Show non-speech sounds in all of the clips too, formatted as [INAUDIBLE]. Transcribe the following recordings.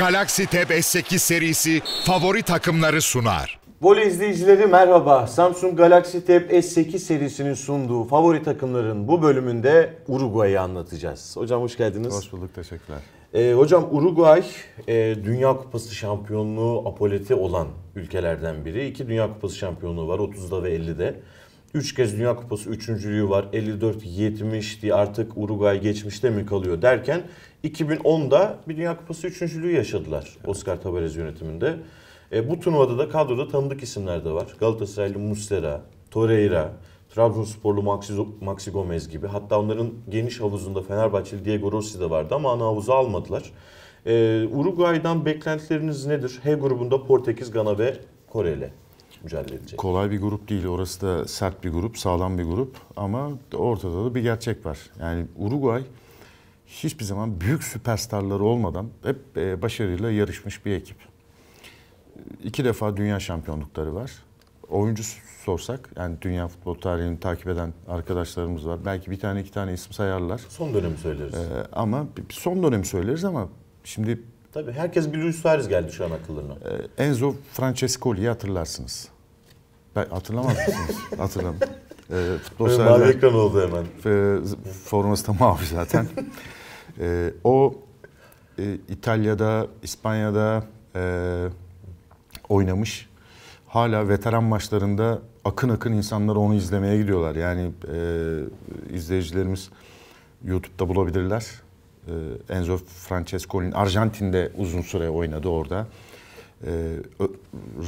Galaxy Tab S8 serisi favori takımları sunar. Voley izleyicileri merhaba. Samsung Galaxy Tab S8 serisinin sunduğu favori takımların bu bölümünde Uruguay'ı anlatacağız. Hocam hoş geldiniz. Hoş bulduk, teşekkürler. Ee, hocam Uruguay e, Dünya Kupası şampiyonluğu apoleti olan ülkelerden biri. İki Dünya Kupası şampiyonluğu var 30'da ve 50'de. Üç kez Dünya Kupası üçüncülüğü var. 54-70 diye artık Uruguay geçmişte mi kalıyor derken 2010'da bir Dünya Kupası üçüncülüğü yaşadılar evet. Oscar Tabarez yönetiminde. E, bu turnuvada da kadroda tanıdık isimler de var. Galatasaraylı Muslera, Torreira, Trabzonsporlu Maxi, Maxi Gomez gibi. Hatta onların geniş havuzunda Fenerbahçeli Diego Rossi de vardı ama ana havuzu almadılar. E, Uruguay'dan beklentileriniz nedir? H grubunda Portekiz, Gana ve Koreli mücadele edecek. Kolay bir grup değil. Orası da sert bir grup, sağlam bir grup ama ortada da bir gerçek var. Yani Uruguay hiçbir zaman büyük süperstarları olmadan hep e, başarıyla yarışmış bir ekip. İki defa dünya şampiyonlukları var. Oyuncu sorsak, yani dünya futbol tarihini takip eden arkadaşlarımız var. Belki bir tane iki tane isim sayarlar. Son dönemi söyleriz. Ee, ama son dönemi söyleriz ama şimdi... Tabii herkes bir Luis Suarez geldi şu an akıllarına. E, Enzo Francescoli'yi hatırlarsınız. Ben, hatırlamaz mısınız? [LAUGHS] Hatırlamam. E, futbol Böyle mavi ekran oldu hemen. E, forması da mavi zaten. [LAUGHS] E, o e, İtalya'da, İspanya'da e, oynamış. Hala veteran maçlarında akın akın insanlar onu izlemeye gidiyorlar. Yani e, izleyicilerimiz YouTube'da bulabilirler. E, Enzo Francescoli'nin Arjantin'de uzun süre oynadı orada. Ee,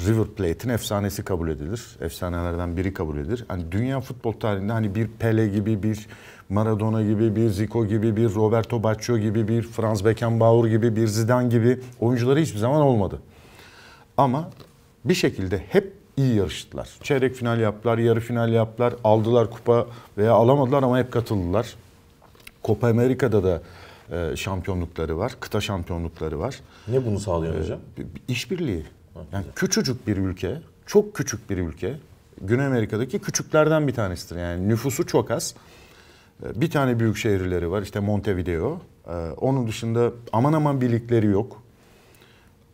River Plate'in efsanesi kabul edilir. Efsanelerden biri kabul edilir. Hani dünya futbol tarihinde hani bir Pele gibi, bir Maradona gibi, bir Zico gibi, bir Roberto Baccio gibi, bir Franz Beckenbauer gibi, bir Zidane gibi oyuncuları hiçbir zaman olmadı. Ama bir şekilde hep iyi yarıştılar. Çeyrek final yaptılar, yarı final yaptılar, aldılar kupa veya alamadılar ama hep katıldılar. Copa Amerika'da da e, şampiyonlukları var, kıta şampiyonlukları var. Ne bunu sağlıyor e, hocam? İşbirliği. Yani küçücük bir ülke, çok küçük bir ülke. Güney Amerika'daki küçüklerden bir tanesidir. Yani nüfusu çok az. E, bir tane büyük şehirleri var işte Montevideo. Onun dışında aman aman birlikleri yok.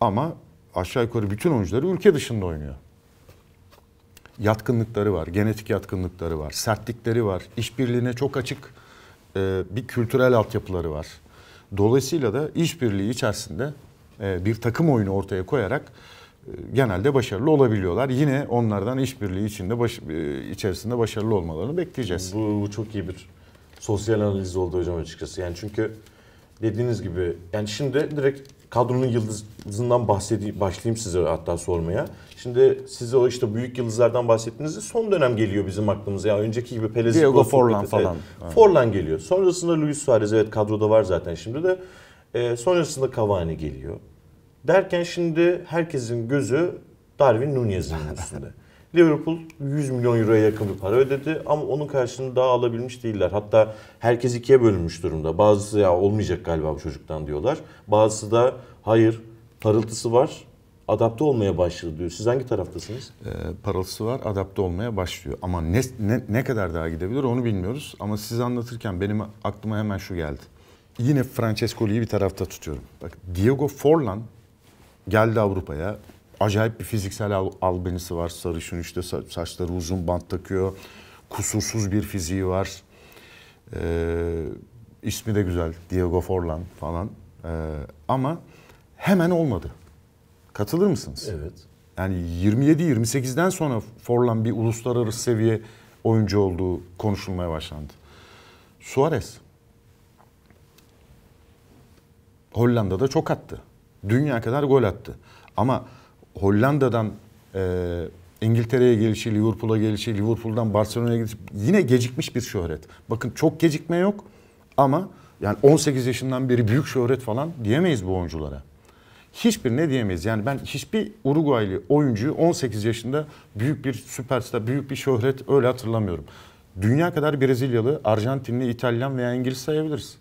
Ama aşağı yukarı bütün oyuncuları ülke dışında oynuyor. Yatkınlıkları var, genetik yatkınlıkları var, sertlikleri var, işbirliğine çok açık bir kültürel altyapıları var. Dolayısıyla da işbirliği içerisinde e, bir takım oyunu ortaya koyarak e, genelde başarılı olabiliyorlar. Yine onlardan işbirliği içinde baş, e, içerisinde başarılı olmalarını bekleyeceğiz. Bu, bu çok iyi bir sosyal analiz oldu hocam açıkçası. Yani çünkü dediğiniz gibi yani şimdi direkt kadronun yıldızından bahsedeyim, başlayayım size hatta sormaya. Şimdi size o işte büyük yıldızlardan bahsettiğinizde son dönem geliyor bizim aklımıza. Yani önceki gibi Pelez, Diego Forlan falan. Evet. Forlan geliyor. Sonrasında Luis Suarez evet kadroda var zaten şimdi de. E, sonrasında Cavani geliyor. Derken şimdi herkesin gözü Darwin Nunez'in üstünde. [LAUGHS] Liverpool 100 milyon euroya yakın bir para ödedi ama onun karşılığını daha alabilmiş değiller. Hatta herkes ikiye bölünmüş durumda. Bazısı ya olmayacak galiba bu çocuktan diyorlar. Bazısı da hayır parıltısı var adapte olmaya başladı diyor. Siz hangi taraftasınız? E, ee, parası var adapte olmaya başlıyor. Ama ne, ne, ne kadar daha gidebilir onu bilmiyoruz. Ama siz anlatırken benim aklıma hemen şu geldi. Yine Francescoli'yi bir tarafta tutuyorum. Bak Diego Forlan geldi Avrupa'ya acayip bir fiziksel al albenisi var. Sarışın işte sa saçları uzun bant takıyor. Kusursuz bir fiziği var. Ee, ismi de güzel. Diego Forlan falan. Ee, ama hemen olmadı. Katılır mısınız? Evet. Yani 27-28'den sonra Forlan bir uluslararası seviye oyuncu olduğu konuşulmaya başlandı. Suarez. Hollanda'da çok attı. Dünya kadar gol attı. Ama Hollanda'dan e, İngiltere'ye gelişi, Liverpool'a gelişi, Liverpool'dan Barcelona'ya gelişi yine gecikmiş bir şöhret. Bakın çok gecikme yok ama yani 18 yaşından beri büyük şöhret falan diyemeyiz bu oyunculara. Hiçbir ne diyemeyiz. Yani ben hiçbir Uruguaylı oyuncuyu 18 yaşında büyük bir süperstar, büyük bir şöhret öyle hatırlamıyorum. Dünya kadar Brezilyalı, Arjantinli, İtalyan veya İngiliz sayabiliriz.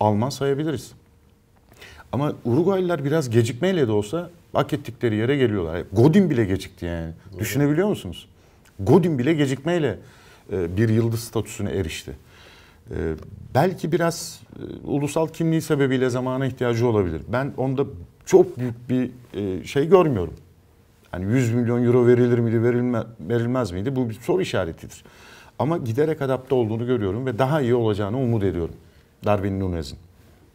Alman sayabiliriz. Ama Uruguaylılar biraz gecikmeyle de olsa hak ettikleri yere geliyorlar. Godin bile gecikti yani. Doğru. Düşünebiliyor musunuz? Godin bile gecikmeyle e, bir yıldız statüsüne erişti. E, belki biraz e, ulusal kimliği sebebiyle zamana ihtiyacı olabilir. Ben onda çok büyük bir e, şey görmüyorum. Yani 100 milyon euro verilir miydi, verilme, verilmez miydi? Bu bir soru işaretidir. Ama giderek adapte olduğunu görüyorum ve daha iyi olacağını umut ediyorum. Darwin Nunez'in.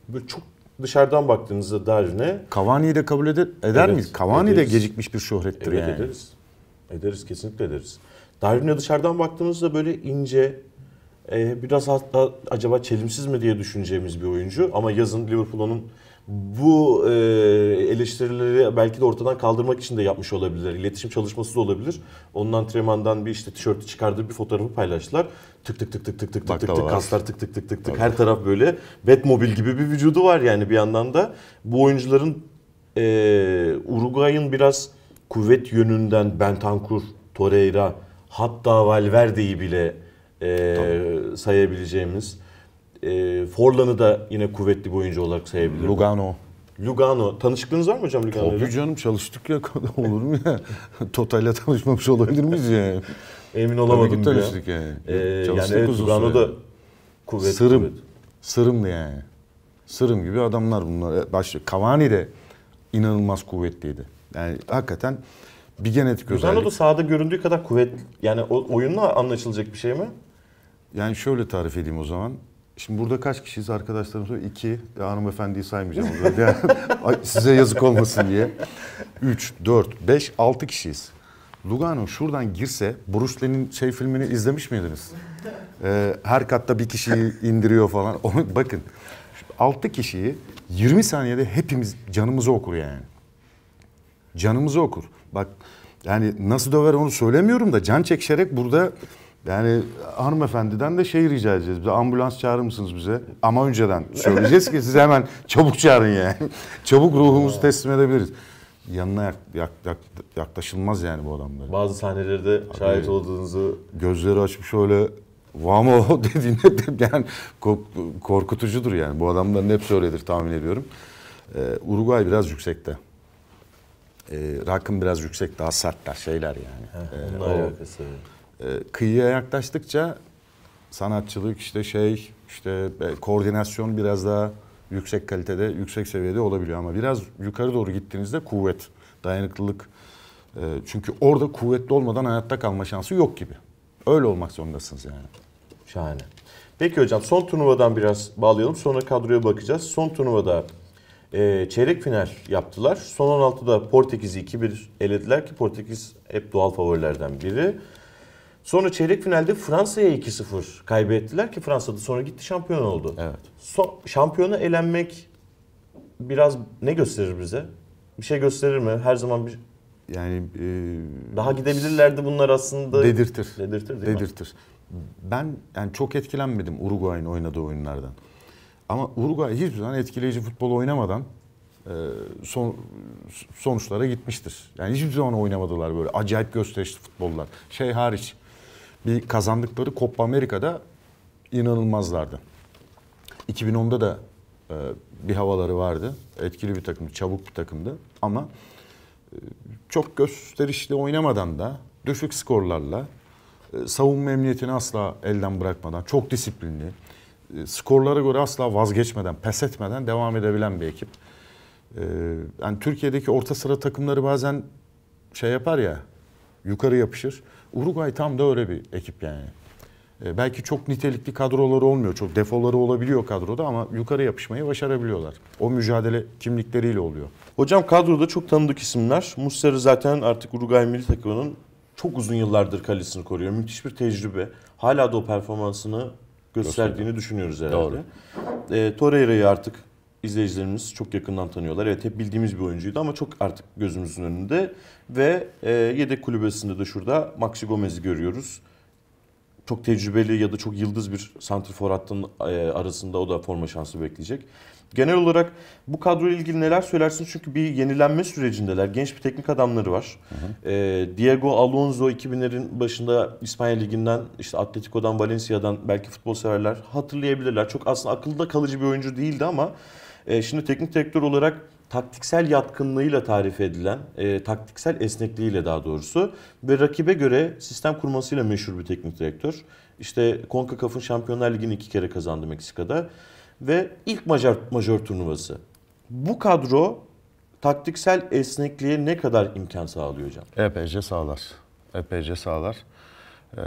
Böyle çok dışarıdan baktığınızda Darne... Cavani'yi de kabul eder, eder evet, miyiz? Cavani ederiz. de gecikmiş bir şöhrettir evet, yani. ederiz. Ederiz, kesinlikle ederiz. Darne dışarıdan baktığımızda böyle ince, e, biraz hatta acaba çelimsiz mi diye düşüneceğimiz bir oyuncu. Ama yazın Liverpool'un bu e, eleştirileri belki de ortadan kaldırmak için de yapmış olabilirler. İletişim çalışması da olabilir. Onun antrenmandan bir işte tişörtü çıkardığı bir fotoğrafı paylaştılar. Tık tık tık tık tık tık tık tık tık kaslar tık tık tık tık tık her taraf böyle Batmobile gibi bir vücudu var yani bir yandan da. Bu oyuncuların e, Uruguay'ın biraz kuvvet yönünden Bentancur, Torreira hatta Valverde'yi bile e, Tabii. sayabileceğimiz e, Forlan'ı da yine kuvvetli bir oyuncu olarak sayabilirim. Lugano. Lugano. Tanışıklığınız var mı hocam Lugano'yla? Tabii canım çalıştık ya. [LAUGHS] Olur mu ya? Total'le tanışmamış olabilir miyiz ya? Emin olamadım Tabii ki tanıştık ya. Ee, yani. Ee, çalıştık yani evet, Lugano da kuvvetli. Sırım. Kuvvet. Sırımdı yani. Sırım gibi adamlar bunlar. E, Başlıyor. Cavani de inanılmaz kuvvetliydi. Yani hakikaten bir genetik Lugano özellik. da sahada göründüğü kadar kuvvet yani o oyunla anlaşılacak bir şey mi? Yani şöyle tarif edeyim o zaman. Şimdi burada kaç kişiyiz arkadaşlarım soruyor. İki, hanımefendiyi saymayacağım. Yani [LAUGHS] size yazık olmasın diye. Üç, dört, beş, altı kişiyiz. Lugano şuradan girse Bruce Lee'nin şey filmini izlemiş miydiniz? Ee, her katta bir kişiyi indiriyor falan. [LAUGHS] Onu bakın. Altı kişiyi 20 saniyede hepimiz canımızı okur yani. Canımızı okur. Bak yani nasıl döver onu söylemiyorum da can çekişerek burada yani hanımefendiden de şey rica edeceğiz. Bize ambulans çağırır mısınız bize? Ama önceden söyleyeceğiz ki siz hemen çabuk çağırın yani. [LAUGHS] çabuk ruhumuzu teslim edebiliriz. Yanına yak, yak, yak, yaklaşılmaz yani bu adamlar. Bazı sahnelerde Abi, şahit olduğunuzu... Gözleri açmış öyle vamo [LAUGHS] dediğinde yani korkutucudur yani. Bu adamların hep öyledir tahmin ediyorum. Ee, Uruguay biraz yüksekte. Ee, rakım biraz yüksek daha sertler şeyler yani. Heh, ee, o, alakası e, kıyıya yaklaştıkça sanatçılık işte şey işte e, koordinasyon biraz daha yüksek kalitede, yüksek seviyede olabiliyor ama biraz yukarı doğru gittiğinizde kuvvet, dayanıklılık e, çünkü orada kuvvetli olmadan hayatta kalma şansı yok gibi. Öyle olmak zorundasınız yani. Şahane. Peki hocam son turnuvadan biraz bağlayalım sonra kadroya bakacağız. Son turnuvada e, çeyrek final yaptılar. Son 16'da Portekiz'i 2-1 elediler ki Portekiz hep doğal favorilerden biri. Sonra çeyrek finalde Fransa'ya 2-0 kaybettiler ki Fransa'da sonra gitti şampiyon oldu. Evet. Son, şampiyona elenmek biraz ne gösterir bize? Bir şey gösterir mi? Her zaman bir yani e, daha gidebilirlerdi bunlar aslında. Dedirtir. Dedirtir. Değil dedirtir. Mi? Ben yani çok etkilenmedim Uruguay'ın oynadığı oyunlardan. Ama Uruguay hiçbir zaman etkileyici futbol oynamadan e, son, sonuçlara gitmiştir. Yani hiçbir zaman oynamadılar böyle acayip gösterişli futbollar. Şey hariç bir kazandıkları Copa Amerika'da inanılmazlardı. 2010'da da e, bir havaları vardı. Etkili bir takım, çabuk bir takımdı ama e, çok gösterişli oynamadan da düşük skorlarla e, savunma emniyetini asla elden bırakmadan, çok disiplinli, e, skorlara göre asla vazgeçmeden, pes etmeden devam edebilen bir ekip. E, yani Türkiye'deki orta sıra takımları bazen şey yapar ya, yukarı yapışır. Uruguay tam da öyle bir ekip yani. E, belki çok nitelikli kadroları olmuyor. Çok defoları olabiliyor kadroda ama yukarı yapışmayı başarabiliyorlar. O mücadele kimlikleriyle oluyor. Hocam kadroda çok tanıdık isimler. Muslera zaten artık Uruguay milli takımının çok uzun yıllardır kalesini koruyor. Müthiş bir tecrübe. Hala da o performansını gösterdiğini Gösterdi. düşünüyoruz herhalde. Doğru. E, Torreira'yı artık izleyicilerimiz çok yakından tanıyorlar. Evet hep bildiğimiz bir oyuncuydu ama çok artık gözümüzün önünde. Ve e, yedek kulübesinde de şurada Maxi Gomez'i görüyoruz. Çok tecrübeli ya da çok yıldız bir santrfor hattının e, arasında o da forma şansı bekleyecek. Genel olarak bu kadroyla ilgili neler söylersiniz? Çünkü bir yenilenme sürecindeler. Genç bir teknik adamları var. Hı hı. E, Diego Alonso 2000'lerin başında İspanya Ligi'nden, işte Atletico'dan, Valencia'dan belki futbol severler hatırlayabilirler. Çok aslında akılda kalıcı bir oyuncu değildi ama e, şimdi teknik direktör olarak taktiksel yatkınlığıyla tarif edilen, e, taktiksel esnekliğiyle daha doğrusu ve rakibe göre sistem kurmasıyla meşhur bir teknik direktör. İşte CONCACAF'ın Şampiyonlar Ligi'ni iki kere kazandı Meksika'da ve ilk majör, majör turnuvası. Bu kadro taktiksel esnekliğe ne kadar imkan sağlıyor hocam? Epeyce sağlar. Epeyce sağlar. Ee,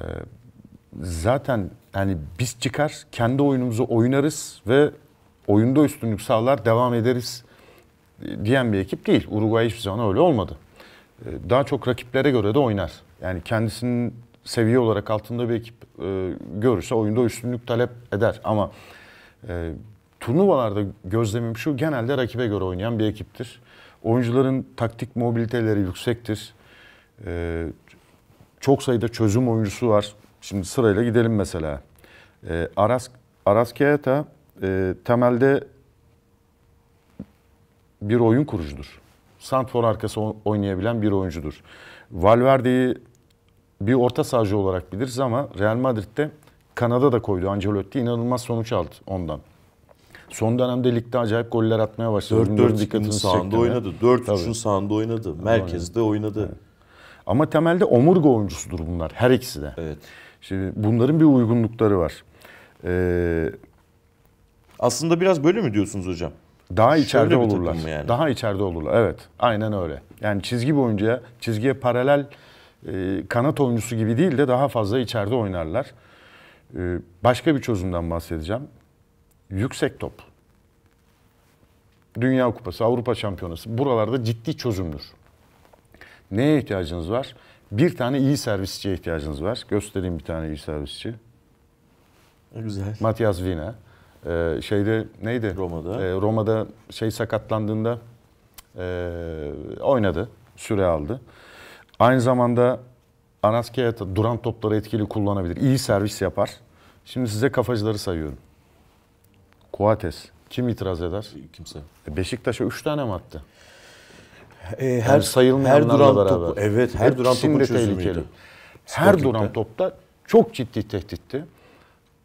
zaten yani biz çıkar, kendi oyunumuzu oynarız ve oyunda üstünlük sağlar devam ederiz e, diyen bir ekip değil. Uruguay hiçbir zaman öyle olmadı. E, daha çok rakiplere göre de oynar. Yani kendisinin seviye olarak altında bir ekip e, görürse oyunda üstünlük talep eder. Ama turnuvalarda gözlemim şu genelde rakibe göre oynayan bir ekiptir. Oyuncuların taktik mobiliteleri yüksektir. çok sayıda çözüm oyuncusu var. Şimdi sırayla gidelim mesela. Aras Aras, Araskeeta e, temelde bir oyun kurucudur. Santfor arkası oynayabilen bir oyuncudur. Valverde'yi bir orta sahacı olarak biliriz ama Real Madrid'de Kanada'da koydu Ancelotti. inanılmaz sonuç aldı ondan. Son dönemde ligde acayip goller atmaya başladı. 4-4'ün sahanda oynadı. 4-3'ün sahanda oynadı. Merkezde oynadı. Ama temelde omurga oyuncusudur bunlar her ikisi de. Evet. Şimdi bunların bir uygunlukları var. Ee, aslında biraz böyle mi diyorsunuz hocam? Daha içeride Şöyle olurlar. Yani. Daha içeride olurlar. Evet. Aynen öyle. Yani çizgi boyunca çizgiye paralel e, kanat oyuncusu gibi değil de daha fazla içeride oynarlar. E, başka bir çözümden bahsedeceğim. Yüksek top. Dünya Kupası, Avrupa Şampiyonası buralarda ciddi çözümdür. Neye ihtiyacınız var? Bir tane iyi servisçiye ihtiyacınız var. Göstereyim bir tane iyi servisçi. Güzel. Matias Vina. Ee, şeyde neydi? Roma'da. Ee, Roma'da şey sakatlandığında e, oynadı. Süre aldı. Aynı zamanda Anaskeya duran topları etkili kullanabilir. İyi servis yapar. Şimdi size kafacıları sayıyorum. Kuates. Kim itiraz eder? Ee, kimse. E, Beşiktaş'a 3 tane mi attı? E, her yani her duran beraber. Topu, evet, her Hep duran topu çözümüydü. Her duran topta çok ciddi tehditti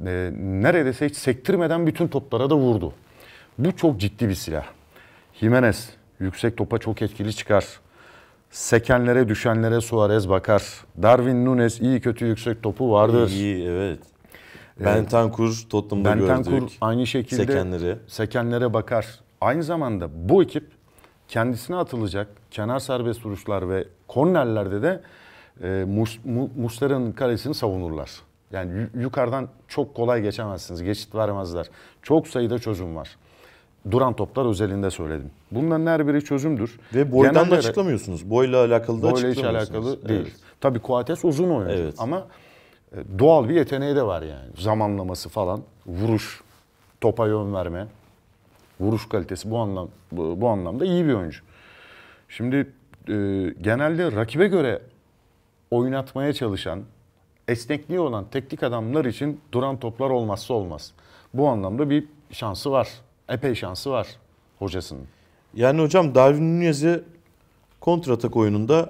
e, neredeyse hiç sektirmeden bütün toplara da vurdu. Bu çok ciddi bir silah. Jimenez yüksek topa çok etkili çıkar. Sekenlere düşenlere Suarez bakar. Darwin Nunes iyi kötü yüksek topu vardır. İyi, iyi evet. E, Bentancur Tottenham'da Bentancur aynı şekilde sekenlere. sekenlere bakar. Aynı zamanda bu ekip kendisine atılacak kenar serbest vuruşlar ve kornerlerde de e, Mus, Muslera'nın kalesini savunurlar. Yani yukarıdan çok kolay geçemezsiniz. Geçit vermezler. Çok sayıda çözüm var. Duran toplar özelinde söyledim. Bunların her biri çözümdür. Ve boydan Genel da açıklamıyorsunuz. Boyla alakalı da boyla açıklamıyorsunuz. Boyla alakalı değil. Tabii Kuates uzun oynadı evet. ama e, doğal bir yeteneği de var yani. Zamanlaması falan, vuruş, topa yön verme, vuruş kalitesi bu anlam bu, bu anlamda iyi bir oyuncu. Şimdi e, genelde rakibe göre oynatmaya çalışan esnekliği olan teknik adamlar için duran toplar olmazsa olmaz. Bu anlamda bir şansı var. Epey şansı var hocasının. Yani hocam Darwin Nunez'i kontratak oyununda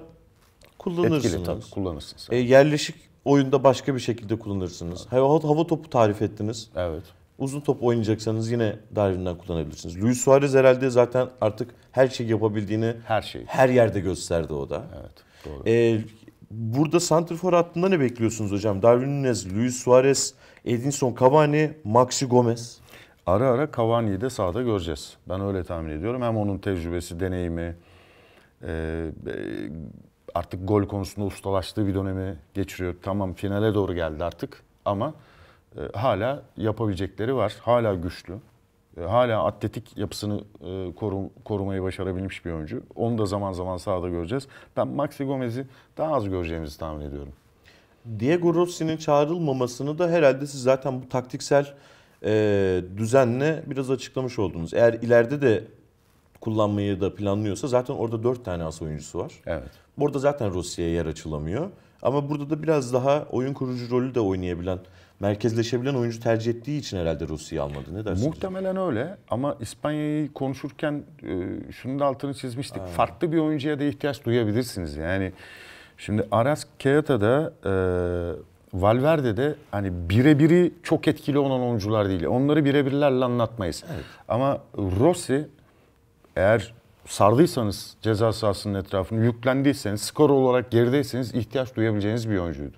kullanırsınız. Etkili tabii kullanırsınız. E, yerleşik oyunda başka bir şekilde kullanırsınız. Evet. Hava, hava topu tarif ettiniz. Evet. Uzun top oynayacaksanız yine Darwin'den kullanabilirsiniz. Luis Suarez herhalde zaten artık her şeyi yapabildiğini her şey her yerde gösterdi o da. Evet. Doğru. E, Burada Santrifor hattında ne bekliyorsunuz hocam? Darwin Nunez, Luis Suarez, Edinson Cavani, Maxi Gomez. Ara ara Cavani'yi de sahada göreceğiz. Ben öyle tahmin ediyorum. Hem onun tecrübesi, deneyimi, e, e, artık gol konusunda ustalaştığı bir dönemi geçiriyor. Tamam finale doğru geldi artık ama e, hala yapabilecekleri var. Hala güçlü. E, hala atletik yapısını e, korum, korumayı başarabilmiş bir oyuncu. Onu da zaman zaman sahada göreceğiz. Ben Maxi Gomez'i daha az göreceğimizi tahmin ediyorum. Diego Rossi'nin çağrılmamasını da herhalde siz zaten bu taktiksel e, düzenle biraz açıklamış oldunuz. Eğer ileride de kullanmayı da planlıyorsa zaten orada 4 tane as oyuncusu var. Evet. Burada zaten Rossi'ye yer açılamıyor. Ama burada da biraz daha oyun kurucu rolü de oynayabilen merkezleşebilen oyuncu tercih ettiği için herhalde Rusya'yı almadı. Ne dersiniz? Muhtemelen öyle ama İspanya'yı konuşurken e, şunu da altını çizmiştik. Aynen. Farklı bir oyuncuya da ihtiyaç duyabilirsiniz. Yani şimdi Aras Keata'da e, Valverde'de hani birebiri çok etkili olan oyuncular değil. Onları birebirlerle anlatmayız. Evet. Ama Rossi eğer sardıysanız ceza sahasının etrafını, yüklendiyseniz, skor olarak gerideyseniz ihtiyaç duyabileceğiniz bir oyuncuydu.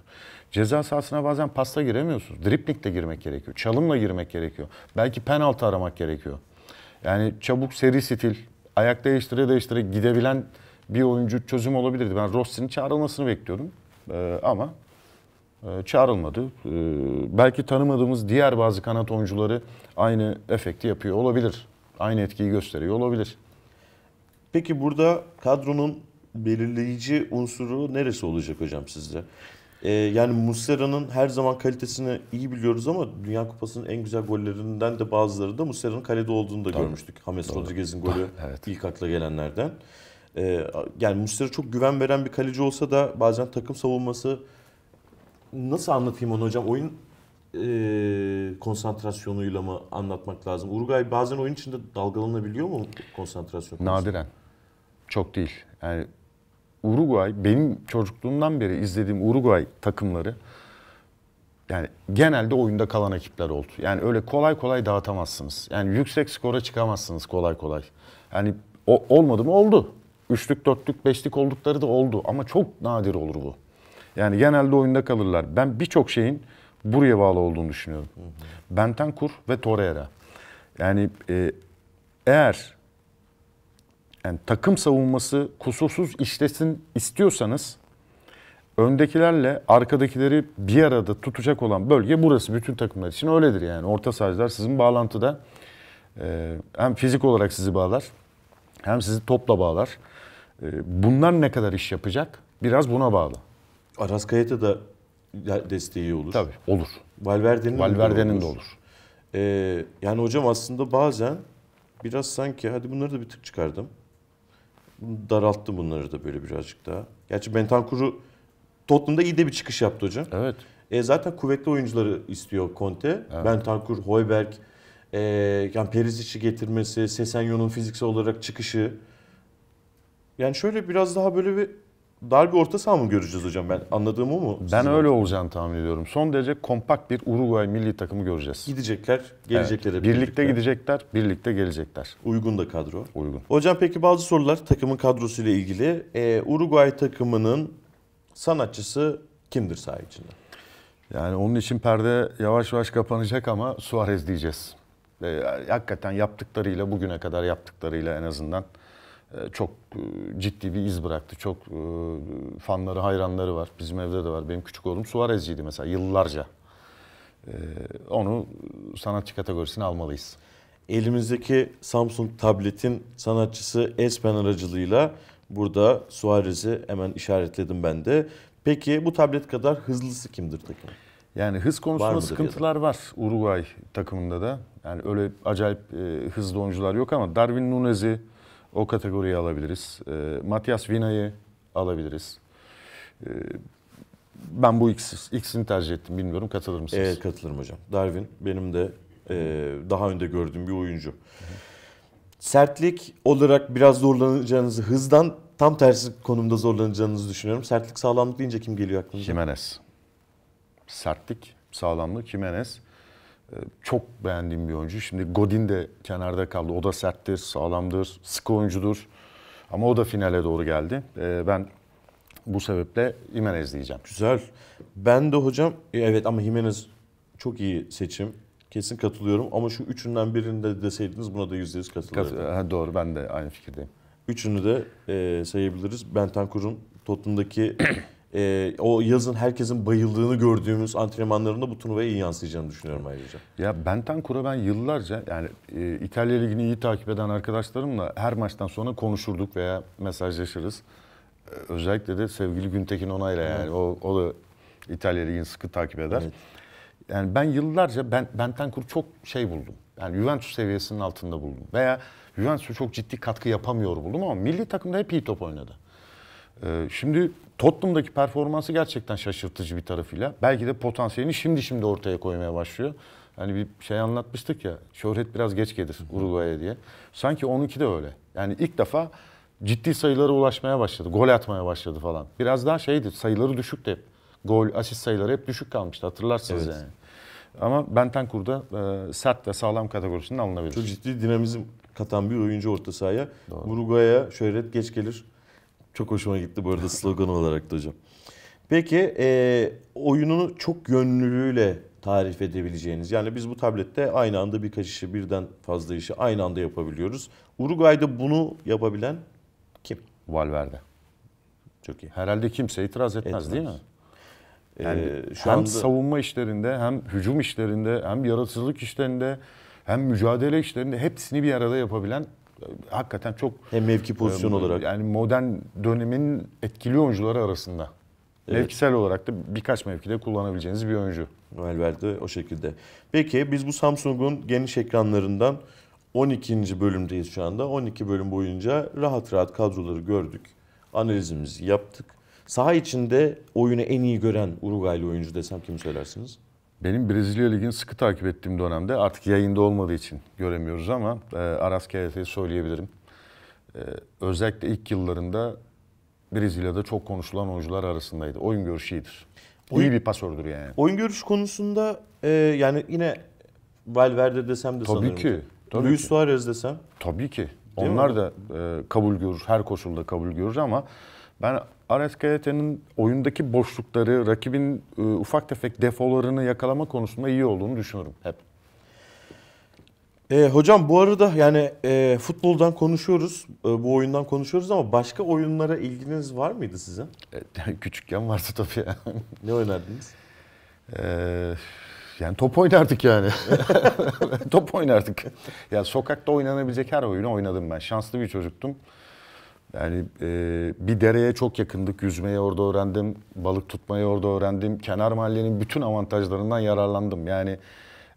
Ceza sahasına bazen pasta giremiyorsunuz. Driplingle girmek gerekiyor. Çalımla girmek gerekiyor. Belki penaltı aramak gerekiyor. Yani çabuk seri stil, ayak değiştire değiştire gidebilen bir oyuncu çözüm olabilirdi. Ben Rossi'nin çağrılmasını bekliyordum. Ee, ama e, çağrılmadı. Ee, belki tanımadığımız diğer bazı kanat oyuncuları aynı efekti yapıyor olabilir. Aynı etkiyi gösteriyor olabilir. Peki burada kadronun belirleyici unsuru neresi olacak hocam sizce? E, yani Muslera'nın her zaman kalitesini iyi biliyoruz ama Dünya Kupası'nın en güzel gollerinden de bazıları da Muslera'nın kalede olduğunu da Doğru. görmüştük. James Rodriguez'in golü ah, evet. ilk akla gelenlerden. E, yani Muslera çok güven veren bir kaleci olsa da bazen takım savunması nasıl anlatayım onu hocam? Oyun e, konsantrasyonuyla mı anlatmak lazım? Uruguay bazen oyun içinde dalgalanabiliyor mu konsantrasyon? Nadiren. Çok değil. Yani Uruguay benim çocukluğumdan beri izlediğim Uruguay takımları yani genelde oyunda kalan ekipler oldu. Yani öyle kolay kolay dağıtamazsınız. Yani yüksek skora çıkamazsınız kolay kolay. Yani o, olmadı mı oldu. Üçlük, dörtlük, beşlik oldukları da oldu. Ama çok nadir olur bu. Yani genelde oyunda kalırlar. Ben birçok şeyin buraya bağlı olduğunu düşünüyorum. Hı hı. Bentancur ve Torreira. Yani e, eğer yani takım savunması kusursuz işlesin istiyorsanız öndekilerle arkadakileri bir arada tutacak olan bölge burası. Bütün takımlar için öyledir yani. Orta sahacılar sizin bağlantıda e, hem fizik olarak sizi bağlar hem sizi topla bağlar. E, bunlar ne kadar iş yapacak? Biraz buna bağlı. Aras Kayata da desteği olur. Tabii olur. Valverde'nin, Valverde'nin de olur. De olur. Ee, yani hocam aslında bazen biraz sanki hadi bunları da bir tık çıkardım daralttı bunları da böyle birazcık daha. Gerçi Bentancur'u Tottenham'da iyi de bir çıkış yaptı hocam. Evet. E, zaten kuvvetli oyuncuları istiyor Conte. Evet. Bentancur, Hoiberg, e, yani Perisic'i getirmesi, Sesenyon'un fiziksel olarak çıkışı. Yani şöyle biraz daha böyle bir dar bir orta saha mı göreceğiz hocam? Ben anladığım o mu? Ben Sizin öyle olacağını tahmin ediyorum. Son derece kompakt bir Uruguay milli takımı göreceğiz. Gidecekler, gelecekler. Evet. Birlikte, gidecekler, birlikte gelecekler. Uygun da kadro. Uygun. Hocam peki bazı sorular takımın kadrosuyla ilgili. Ee, Uruguay takımının sanatçısı kimdir saha içinde? Yani onun için perde yavaş yavaş kapanacak ama Suarez diyeceğiz. Ee, hakikaten yaptıklarıyla, bugüne kadar yaptıklarıyla en azından ee, çok e, ciddi bir iz bıraktı. Çok e, fanları, hayranları var. Bizim evde de var. Benim küçük oğlum Suarez'ciydi mesela yıllarca. Ee, onu sanatçı kategorisine almalıyız. Elimizdeki Samsung tabletin sanatçısı S Pen aracılığıyla burada Suarez'i hemen işaretledim ben de. Peki bu tablet kadar hızlısı kimdir takım? Yani hız konusunda var sıkıntılar var Uruguay takımında da. Yani öyle acayip e, hızlı oyuncular yok ama Darwin Nunez'i, o kategoriyi alabiliriz. E, ee, Matias Vina'yı alabiliriz. E, ben bu ikisi, ikisini tercih ettim. Bilmiyorum katılır mısınız? Evet katılırım hocam. Darwin benim de e, daha önde gördüğüm bir oyuncu. Sertlik olarak biraz zorlanacağınızı hızdan tam tersi konumda zorlanacağınızı düşünüyorum. Sertlik sağlamlık deyince kim geliyor aklınıza? Jimenez. Sertlik, sağlamlık, Jimenez. Ee, çok beğendiğim bir oyuncu. Şimdi Godin de kenarda kaldı. O da serttir, sağlamdır, sıkı oyuncudur. Ama o da finale doğru geldi. Ee, ben bu sebeple Jimenez diyeceğim. Güzel. Ben de hocam e, evet ama Jimenez çok iyi seçim. Kesin katılıyorum ama şu üçünden birini de deseydiniz buna da yüzde yüz katılırdım. ha, doğru ben de aynı fikirdeyim. Üçünü de e, sayabiliriz. Bentancourt'un Tottenham'daki [CLEARS THROAT] e, o yazın herkesin bayıldığını gördüğümüz antrenmanlarında bu turnuvaya iyi yansıyacağını düşünüyorum ayrıca. Ya Bentancur'a ben yıllarca yani e, İtalya Ligi'ni iyi takip eden arkadaşlarımla her maçtan sonra konuşurduk veya mesajlaşırız. E, özellikle de sevgili Güntekin Onay'la yani evet. o, o da İtalya Ligi'ni sıkı takip eder. Evet. Yani ben yıllarca ben Bentancur çok şey buldum. Yani Juventus seviyesinin altında buldum. Veya Juventus'a çok ciddi katkı yapamıyor buldum ama milli takımda hep iyi top oynadı. Ee, şimdi Tottenham'daki performansı gerçekten şaşırtıcı bir tarafıyla. Belki de potansiyelini şimdi şimdi ortaya koymaya başlıyor. Hani bir şey anlatmıştık ya, şöhret biraz geç gelir Uruguay'a diye. Sanki onunki de öyle. Yani ilk defa ciddi sayılara ulaşmaya başladı, gol atmaya başladı falan. Biraz daha şeydi, sayıları düşük de hep. Gol, asist sayıları hep düşük kalmıştı hatırlarsınız evet. yani. Ama Bentancur'da e, sert ve sağlam kategorisinde alınabilir. Çok ciddi dinamizm katan bir oyuncu orta sahaya. Uruguay'a şöhret geç gelir çok hoşuma gitti bu arada slogan olarak da hocam. Peki e, oyununu çok yönlülüğüyle tarif edebileceğiniz. Yani biz bu tablette aynı anda birkaç işi birden fazla işi aynı anda yapabiliyoruz. Uruguay'da bunu yapabilen kim? Valverde. Çok iyi. Herhalde kimse itiraz etmez, etmez. değil mi? E, yani ee, şu hem anda... savunma işlerinde hem hücum işlerinde hem yaratıcılık işlerinde hem mücadele işlerinde hepsini bir arada yapabilen hakikaten çok hem mevki pozisyon e, olarak yani modern dönemin etkili oyuncuları arasında. Evet. Mevkisel olarak da birkaç mevkide kullanabileceğiniz bir oyuncu. Valverde o şekilde. Peki biz bu Samsung'un geniş ekranlarından 12. bölümdeyiz şu anda. 12 bölüm boyunca rahat rahat kadroları gördük. Analizimizi yaptık. Saha içinde oyunu en iyi gören Uruguaylı oyuncu desem kim söylersiniz? Benim Brezilya Ligi'ni sıkı takip ettiğim dönemde artık yayında olmadığı için göremiyoruz ama e, Aras Kayası'yı söyleyebilirim. E, özellikle ilk yıllarında Brezilya'da çok konuşulan oyuncular arasındaydı. Oyun görüşü iyidir. Oyun, İyi bir pasördür yani. Oyun görüşü konusunda e, yani yine Valverde desem de tabii sanırım. Ki, tabii Luis ki. Suarez desem. Tabii ki. Değil Onlar mi? da e, kabul görür, her koşulda kabul görür ama ben Ares Kelete'nin oyundaki boşlukları, rakibin e, ufak tefek defolarını yakalama konusunda iyi olduğunu düşünürüm hep. E, hocam bu arada yani e, futboldan konuşuyoruz, e, bu oyundan konuşuyoruz ama başka oyunlara ilginiz var mıydı sizin? E, [LAUGHS] küçükken vardı tabii. [LAUGHS] ne oynardınız? E, yani top oynardık yani. [LAUGHS] top oynardık. Ya sokakta oynanabilecek her oyunu oynadım ben. Şanslı bir çocuktum. Yani e, bir dereye çok yakındık. Yüzmeyi orada öğrendim. Balık tutmayı orada öğrendim. Kenar mahallenin bütün avantajlarından yararlandım. Yani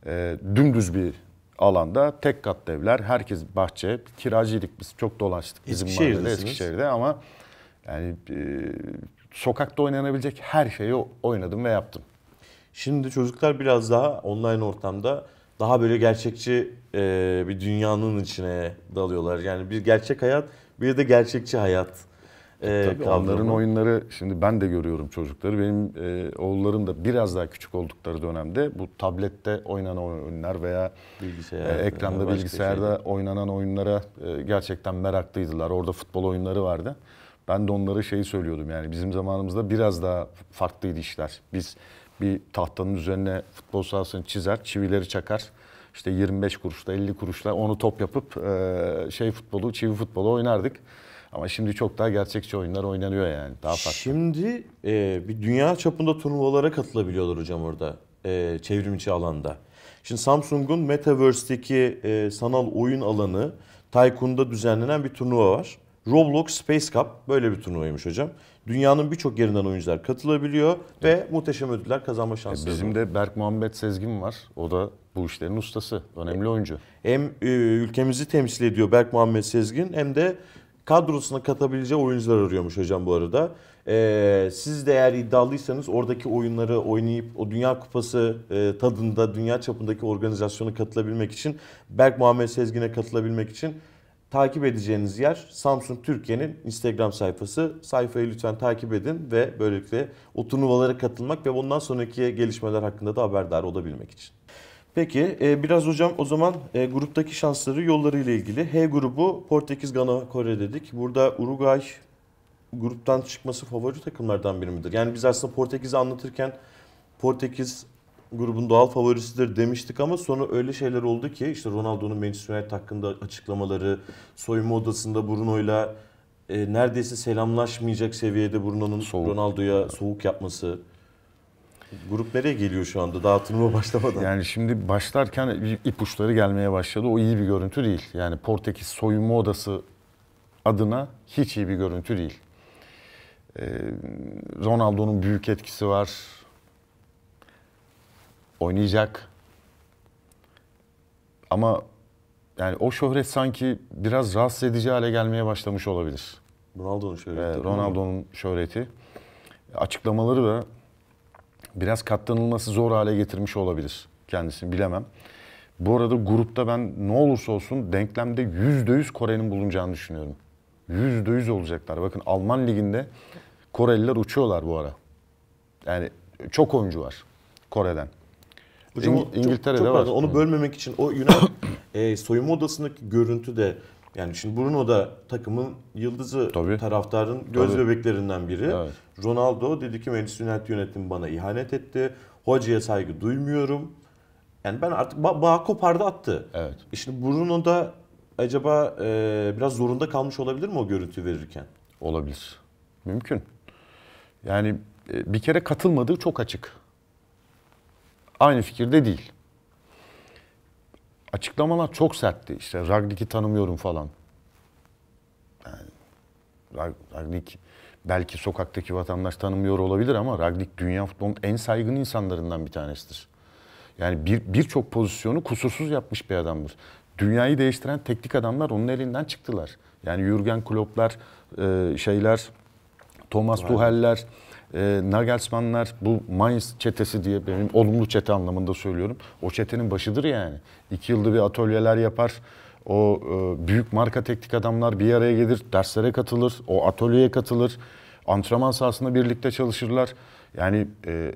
e, dümdüz bir alanda tek katlı evler. Herkes bahçe. Kiracıydık biz. Çok dolaştık bizim mahallede Eskişehir'de ama yani e, sokakta oynanabilecek her şeyi oynadım ve yaptım. Şimdi çocuklar biraz daha online ortamda daha böyle gerçekçi e, bir dünyanın içine dalıyorlar. Yani bir gerçek hayat bir de gerçekçi hayat. E, Tabii onların oyunları şimdi ben de görüyorum çocukları. Benim e, oğullarım da biraz daha küçük oldukları dönemde bu tablette oynanan oyunlar veya e, ekranda bilgisayarda şey. oynanan oyunlara e, gerçekten meraklıydılar. Orada futbol oyunları vardı. Ben de onlara şey söylüyordum yani bizim zamanımızda biraz daha farklıydı işler. Biz bir tahtanın üzerine futbol sahasını çizer, çivileri çakar işte 25 kuruşla 50 kuruşla onu top yapıp e, şey futbolu çivi futbolu oynardık. Ama şimdi çok daha gerçekçi oyunlar oynanıyor yani. Daha farklı. Şimdi e, bir dünya çapında turnuvalara katılabiliyorlar hocam orada. E, çevrimiçi alanda. Şimdi Samsung'un Metaverse'deki e, sanal oyun alanı Taykun'da düzenlenen bir turnuva var. Roblox Space Cup böyle bir turnuvaymış hocam. Dünyanın birçok yerinden oyuncular katılabiliyor evet. ve muhteşem ödüller kazanma e, şansı. Bizim de Berk Muhammed Sezgin var. O da bu işlerin ustası, önemli oyuncu. Hem e, ülkemizi temsil ediyor Berk Muhammed Sezgin hem de kadrosuna katabileceği oyuncular arıyormuş hocam bu arada. Ee, siz de eğer iddialıysanız oradaki oyunları oynayıp o Dünya Kupası e, tadında dünya çapındaki organizasyona katılabilmek için Berk Muhammed Sezgin'e katılabilmek için takip edeceğiniz yer Samsung Türkiye'nin Instagram sayfası. Sayfayı lütfen takip edin ve böylelikle o turnuvalara katılmak ve bundan sonraki gelişmeler hakkında da haberdar olabilmek için. Peki e, biraz hocam o zaman e, gruptaki şansları yolları ile ilgili. H grubu Portekiz, Gana, Kore dedik. Burada Uruguay gruptan çıkması favori takımlardan biri midir? Yani biz aslında Portekiz'i anlatırken Portekiz grubun doğal favorisidir demiştik ama sonra öyle şeyler oldu ki işte Ronaldo'nun Manchester United hakkında açıklamaları, soyunma odasında Bruno'yla e, neredeyse selamlaşmayacak seviyede Bruno'nun Ronaldo'ya soğuk yapması. Grup nereye geliyor şu anda dağıtılma başlamadan? Yani şimdi başlarken ipuçları gelmeye başladı. O iyi bir görüntü değil. Yani Portekiz soyunma odası adına hiç iyi bir görüntü değil. E, Ronaldo'nun büyük etkisi var. Oynayacak. Ama yani o şöhret sanki biraz rahatsız edici hale gelmeye başlamış olabilir. Ronaldo'nun şöhreti. Ee, Ronaldo'nun şöhreti. Açıklamaları da biraz katlanılması zor hale getirmiş olabilir kendisini bilemem. Bu arada grupta ben ne olursa olsun denklemde %100 Kore'nin bulunacağını düşünüyorum. %100 olacaklar. Bakın Alman liginde Koreliler uçuyorlar bu ara. Yani çok oyuncu var Kore'den. Hocam, İng- İngiltere'de çok, çok var. Onu bölmemek için o Yunan [COUGHS] e, soyunma odasındaki görüntü de yani şimdi Bruno da takımın yıldızı Tabii. taraftarın göz Tabii. bebeklerinden biri. Evet. Ronaldo dedi ki Manchester United yönetimi bana ihanet etti. Hocaya saygı duymuyorum. Yani ben artık ba- bağ kopardı attı. Evet. E şimdi Bruno da acaba e, biraz zorunda kalmış olabilir mi o görüntü verirken? Olabilir. Mümkün. Yani e, bir kere katılmadığı çok açık aynı fikirde değil. Açıklamalar çok sertti. İşte Ragnik'i tanımıyorum falan. Yani, Ragnik belki sokaktaki vatandaş tanımıyor olabilir ama Ragnik dünya futbolunun en saygın insanlarından bir tanesidir. Yani birçok bir, bir pozisyonu kusursuz yapmış bir adamdır. Dünyayı değiştiren teknik adamlar onun elinden çıktılar. Yani Jürgen Klopp'lar, e, şeyler, Thomas Tuchel'ler, e, Nagelsmannlar bu Mainz çetesi diye benim olumlu çete anlamında söylüyorum. O çetenin başıdır yani. İki yılda bir atölyeler yapar. O e, büyük marka teknik adamlar bir araya gelir, derslere katılır, o atölyeye katılır. Antrenman sahasında birlikte çalışırlar. Yani e,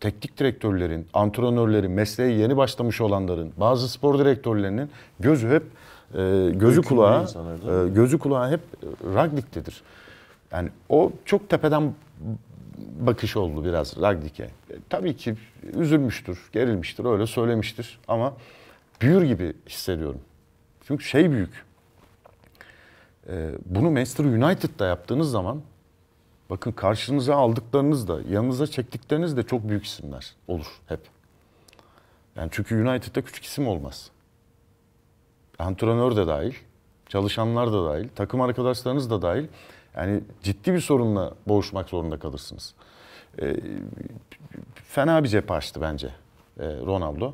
teknik direktörlerin, antrenörlerin, mesleğe yeni başlamış olanların, bazı spor direktörlerinin gözü hep e, gözü Mümkün kulağı e, gözü kulağı hep ragniktedir. Yani o çok tepeden bakış oldu biraz Ragnik'e. E, tabii ki üzülmüştür, gerilmiştir, öyle söylemiştir ama büyür gibi hissediyorum. Çünkü şey büyük. E, bunu Manchester United'da yaptığınız zaman bakın karşınıza aldıklarınız da, yanınıza çektikleriniz de çok büyük isimler olur hep. Yani çünkü United'da küçük isim olmaz. Antrenör de dahil, çalışanlar da dahil, takım arkadaşlarınız da dahil. Yani ciddi bir sorunla boğuşmak zorunda kalırsınız. E, fena bir cep açtı bence e, Ronaldo.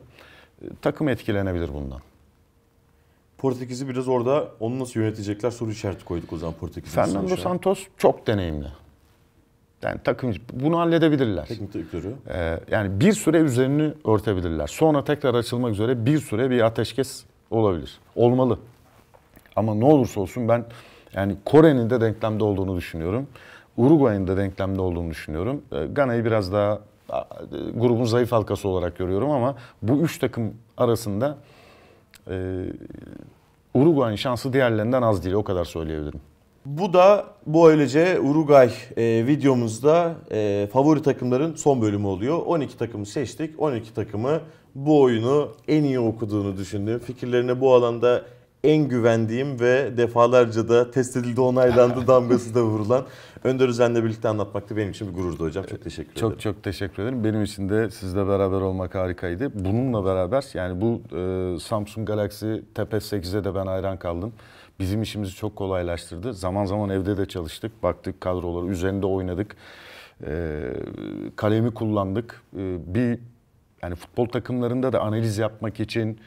Ee, takım etkilenebilir bundan. Portekiz'i biraz orada onu nasıl yönetecekler soru işareti koyduk o zaman Portekiz'in. Fernando Santos çok deneyimli. Yani takım bunu halledebilirler. Teknik direktörü. Ee, yani bir süre üzerini örtebilirler. Sonra tekrar açılmak üzere bir süre bir ateşkes olabilir. Olmalı. Ama ne olursa olsun ben yani Kore'nin de denklemde olduğunu düşünüyorum. Uruguay'ın da denklemde olduğunu düşünüyorum. Ee, Gana'yı biraz daha grubun zayıf halkası olarak görüyorum ama bu üç takım arasında e, Uruguay'ın şansı diğerlerinden az değil. O kadar söyleyebilirim. Bu da bu öylece Uruguay e, videomuzda e, favori takımların son bölümü oluyor. 12 takımı seçtik. 12 takımı bu oyunu en iyi okuduğunu düşündü. Fikirlerine bu alanda en güvendiğim ve defalarca da test edildi, onaylandı damgası da vurulan Önder Özen'le birlikte anlatmak da benim için bir gururdu hocam. Çok teşekkür çok, ederim. Çok çok teşekkür ederim. Benim için de sizle beraber olmak harikaydı. Bununla beraber yani bu e, Samsung Galaxy Tepe 8'e de ben hayran kaldım. Bizim işimizi çok kolaylaştırdı. Zaman zaman evde de çalıştık. Baktık kadroları, üzerinde oynadık. E, kalemi kullandık. E, bir yani futbol takımlarında da analiz yapmak için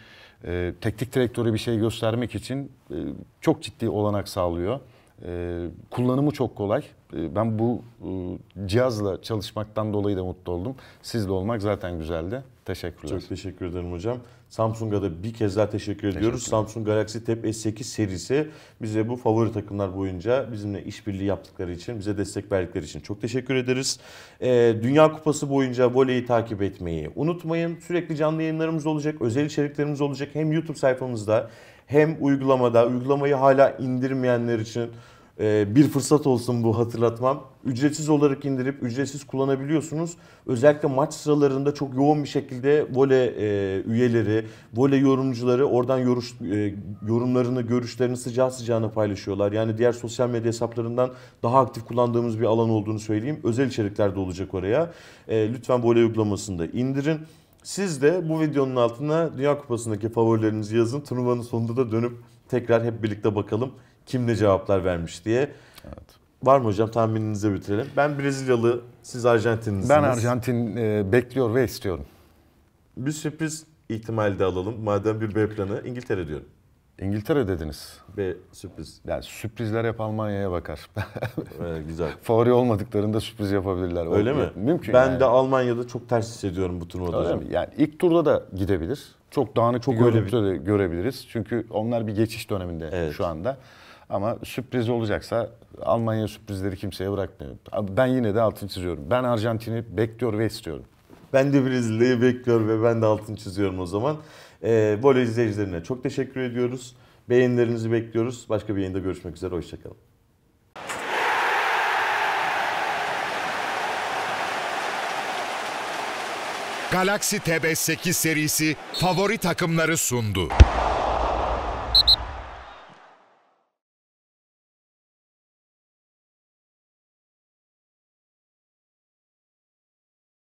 e, teknik direktörü bir şey göstermek için e, çok ciddi olanak sağlıyor. E, kullanımı çok kolay. E, ben bu e, cihazla çalışmaktan dolayı da mutlu oldum. Sizle olmak zaten güzeldi. Teşekkürler. Çok teşekkür ederim hocam. Samsung'a da bir kez daha teşekkür ediyoruz. Samsung Galaxy Tab S8 serisi bize bu favori takımlar boyunca bizimle işbirliği yaptıkları için, bize destek verdikleri için çok teşekkür ederiz. Ee, Dünya Kupası boyunca voleyi takip etmeyi unutmayın. Sürekli canlı yayınlarımız olacak, özel içeriklerimiz olacak. Hem YouTube sayfamızda hem uygulamada. Uygulamayı hala indirmeyenler için ee, bir fırsat olsun bu hatırlatmam. Ücretsiz olarak indirip ücretsiz kullanabiliyorsunuz. Özellikle maç sıralarında çok yoğun bir şekilde voley e, üyeleri, voley yorumcuları oradan yoruş, e, yorumlarını, görüşlerini sıcağı sıcağına paylaşıyorlar. Yani diğer sosyal medya hesaplarından daha aktif kullandığımız bir alan olduğunu söyleyeyim. Özel içerikler de olacak oraya. E, lütfen voley uygulamasını da indirin. Siz de bu videonun altına Dünya Kupası'ndaki favorilerinizi yazın. Turnuvanın sonunda da dönüp tekrar hep birlikte bakalım kim ne cevaplar vermiş diye. Evet. Var mı hocam tahmininize bitirelim. Ben Brezilyalı, siz Arjantinlisiniz. Ben Arjantin e, bekliyor ve istiyorum. Bir sürpriz ihtimali de alalım. Madem bir B planı İngiltere diyorum. İngiltere dediniz. B sürpriz. Yani sürprizler hep Almanya'ya bakar. [LAUGHS] evet, güzel. Favori olmadıklarında sürpriz yapabilirler. Öyle o, mi? Mümkün. Ben yani. de Almanya'da çok ters hissediyorum bu turnuvada. Öyle mi? Yani ilk turda da gidebilir. Çok dağınık çok bir öyle bir... de görebiliriz. Çünkü onlar bir geçiş döneminde evet. şu anda. Ama sürpriz olacaksa Almanya sürprizleri kimseye bırakmıyor. Ben yine de altın çiziyorum. Ben Arjantin'i bekliyor ve istiyorum. Ben de Brezilya'yı bekliyor ve ben de altın çiziyorum o zaman. Ee, voley izleyicilerine çok teşekkür ediyoruz. Beğenilerinizi bekliyoruz. Başka bir yayında görüşmek üzere. Hoşçakalın. Galaxy TB8 serisi favori takımları sundu.